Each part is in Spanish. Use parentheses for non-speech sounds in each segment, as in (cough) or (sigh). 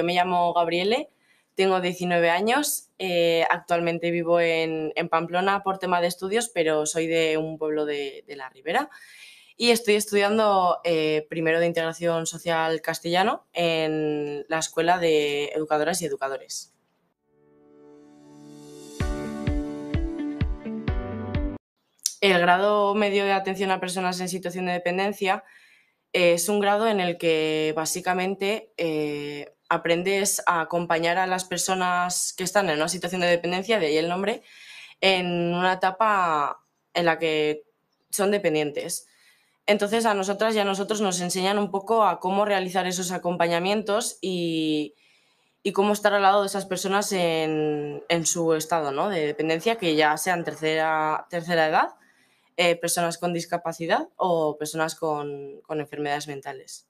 yo me llamo Gabriele, tengo 19 años, eh, actualmente vivo en, Pamplona por tema de estudios, pero soy de un pueblo de, La Ribera y estoy estudiando eh, primero de integración social castellano en la Escuela de Educadoras y Educadores. El grado medio de atención a personas en situación de dependencia eh, es un grado en el que básicamente aprendes a acompañar a las personas que están en una situación de dependencia, de ahí el nombre, en una etapa en la que son dependientes. Entonces a nosotras y a nosotros nos enseñan un poco a cómo realizar esos acompañamientos y, cómo estar al lado de esas personas en, su estado de dependencia, que ya sean tercera, tercera edad, eh, personas con discapacidad o personas con enfermedades mentales.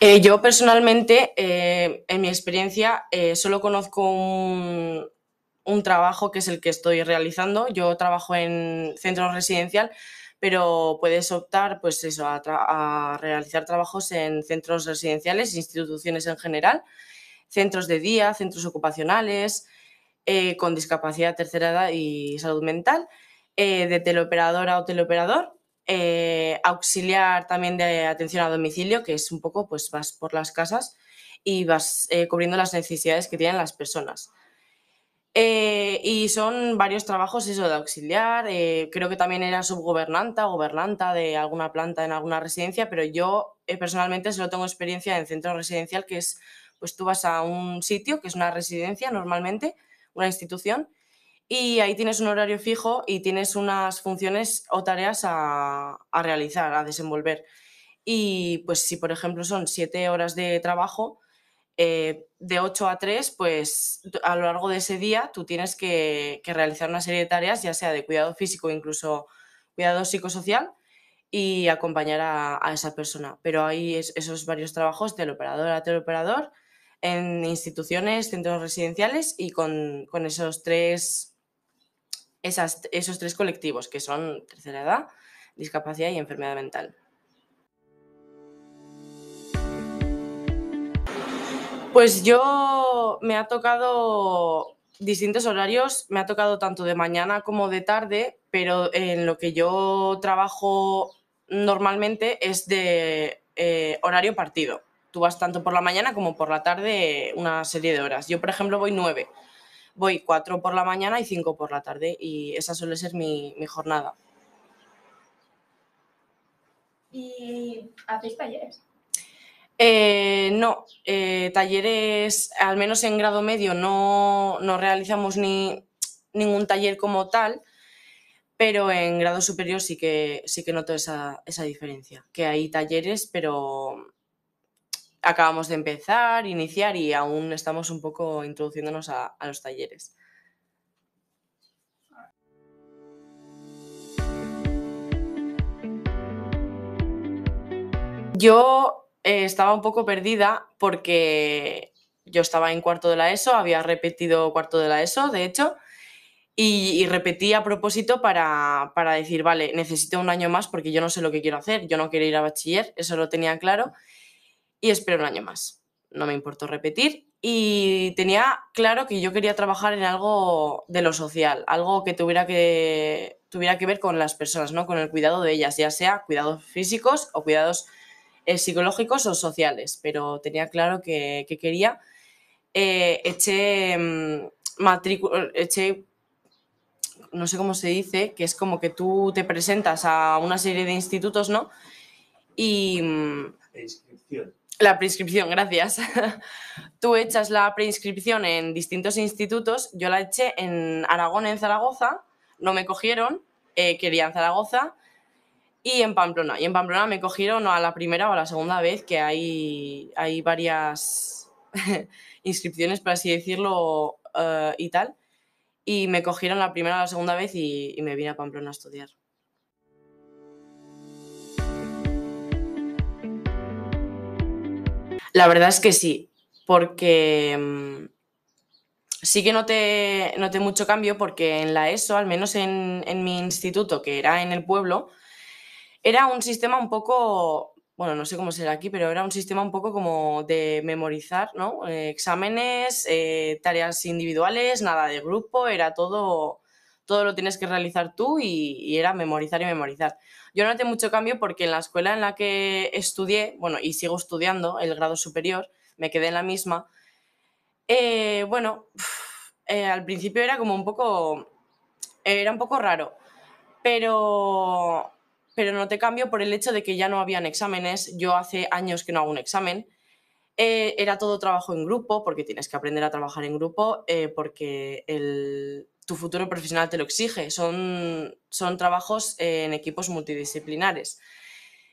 Eh, yo personalmente, eh, en mi experiencia, eh, solo conozco un, trabajo que es el que estoy realizando. Yo trabajo en centro residencial, pero puedes optar pues a, a realizar trabajos en centros residenciales, instituciones en general, centros de día, centros ocupacionales, con discapacidad tercera edad y salud mental, de teleoperadora o teleoperador eh, auxiliar también de atención a domicilio, que es un poco, pues vas por las casas y vas eh, cubriendo las necesidades que tienen las personas. Eh, y son varios trabajos eso de auxiliar, creo que también era subgobernanta o gobernanta de alguna planta en alguna residencia, pero yo personalmente solo tengo experiencia en centro residencial, que es, pues tú vas a un sitio, que es una residencia normalmente, una institución, y ahí tienes un horario fijo y tienes unas funciones o tareas a, realizar, a desenvolver. Y pues si, por ejemplo, son siete horas de trabajo, eh, de ocho a tres, pues a lo largo de ese día tú tienes que, realizar una serie de tareas, ya sea de cuidado físico, incluso cuidado psicosocial, y acompañar a, esa persona. Pero hay es, esos varios trabajos, del operador a teleoperador, en instituciones, centros residenciales y con, con esos tres esos tres colectivos, que son tercera edad, discapacidad y enfermedad mental. Pues yo me ha tocado distintos horarios, me ha tocado tanto de mañana como de tarde, pero en lo que yo trabajo normalmente es de eh, horario partido. Tú vas tanto por la mañana como por la tarde una serie de horas. Yo, por ejemplo, voy nueve voy cuatro por la mañana y cinco por la tarde y esa suele ser mi, mi jornada. ¿Y hacéis talleres? Eh, no, eh, talleres, al menos en grado medio, no, realizamos ni, ningún taller como tal, pero en grado superior sí que, sí que noto esa, esa diferencia, que hay talleres, pero acabamos de empezar, iniciar y aún estamos un poco introduciéndonos a, los talleres. Yo eh, estaba un poco perdida porque yo estaba en cuarto de la ESO, había repetido cuarto de la ESO, de hecho, y, repetí a propósito para, para, decir, vale, necesito un año más porque yo no sé lo que quiero hacer, yo no quiero ir a bachiller, eso lo tenía claro y espero un año más. No me importó repetir y tenía claro que yo quería trabajar en algo de lo social, algo que tuviera que, tuviera que ver con las personas, ¿no? con el cuidado de ellas, ya sea cuidados físicos o cuidados eh, psicológicos o sociales, pero tenía claro que, quería. Eh, eché, mm, eché no sé cómo se dice, que es como que tú te presentas a una serie de institutos, ¿no? Y... Mm, inscripción. La preinscripción, gracias. (laughs) Tú echas la preinscripción en distintos institutos. Yo la eché en Aragón, en Zaragoza. No me cogieron. Eh, quería en Zaragoza. Y en Pamplona. Y en Pamplona me cogieron a la primera o a la segunda vez, que hay, hay varias (laughs) inscripciones, por así decirlo, eh, y tal. Y me cogieron la primera o la segunda vez y me vine a Pamplona a estudiar. La verdad es que sí, porque mm, sí que noté, noté, mucho cambio porque en la ESO, al menos en, en mi instituto, que era en el pueblo, era un sistema un poco bueno, no sé cómo será aquí, pero era un sistema un poco como de memorizar, ¿no? Eh, exámenes, eh, tareas individuales, nada de grupo, era todo todo lo tienes que realizar tú y, era memorizar y memorizar. Yo noté mucho cambio porque en la escuela en la que estudié, bueno, y sigo estudiando el grado superior, me quedé en la misma, eh, bueno, eh, al principio era como un poco, era un poco raro, pero, pero noté cambio por el hecho de que ya no habían exámenes, yo hace años que no hago un examen, eh, era todo trabajo en grupo, porque tienes que aprender a trabajar en grupo, porque el, tu futuro profesional te lo exige. Son, son trabajos eh, en equipos multidisciplinares.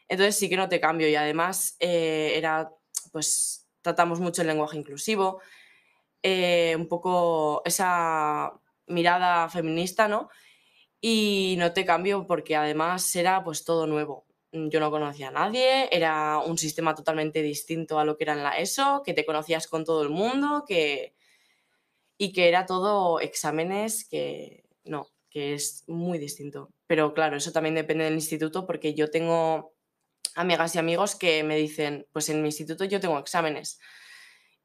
Entonces sí que no te cambio y además eh, era, pues tratamos mucho el lenguaje inclusivo, eh, un poco esa mirada feminista, ¿no? Y no te cambio porque además era pues todo nuevo. Yo no conocía a nadie, era un sistema totalmente distinto a lo que era en la ESO, que te conocías con todo el mundo, que, y que era todo exámenes que no, que es muy distinto. Pero claro, eso también depende del instituto porque yo tengo amigas y amigos que me dicen, pues en mi instituto yo tengo exámenes.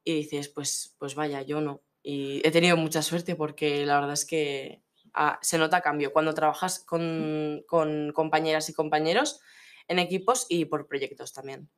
Y dices, pues, pues vaya, yo no. Y he tenido mucha suerte porque la verdad es que ah, se nota cambio cuando trabajas con compañeras y compañeros en equipos y por proyectos también.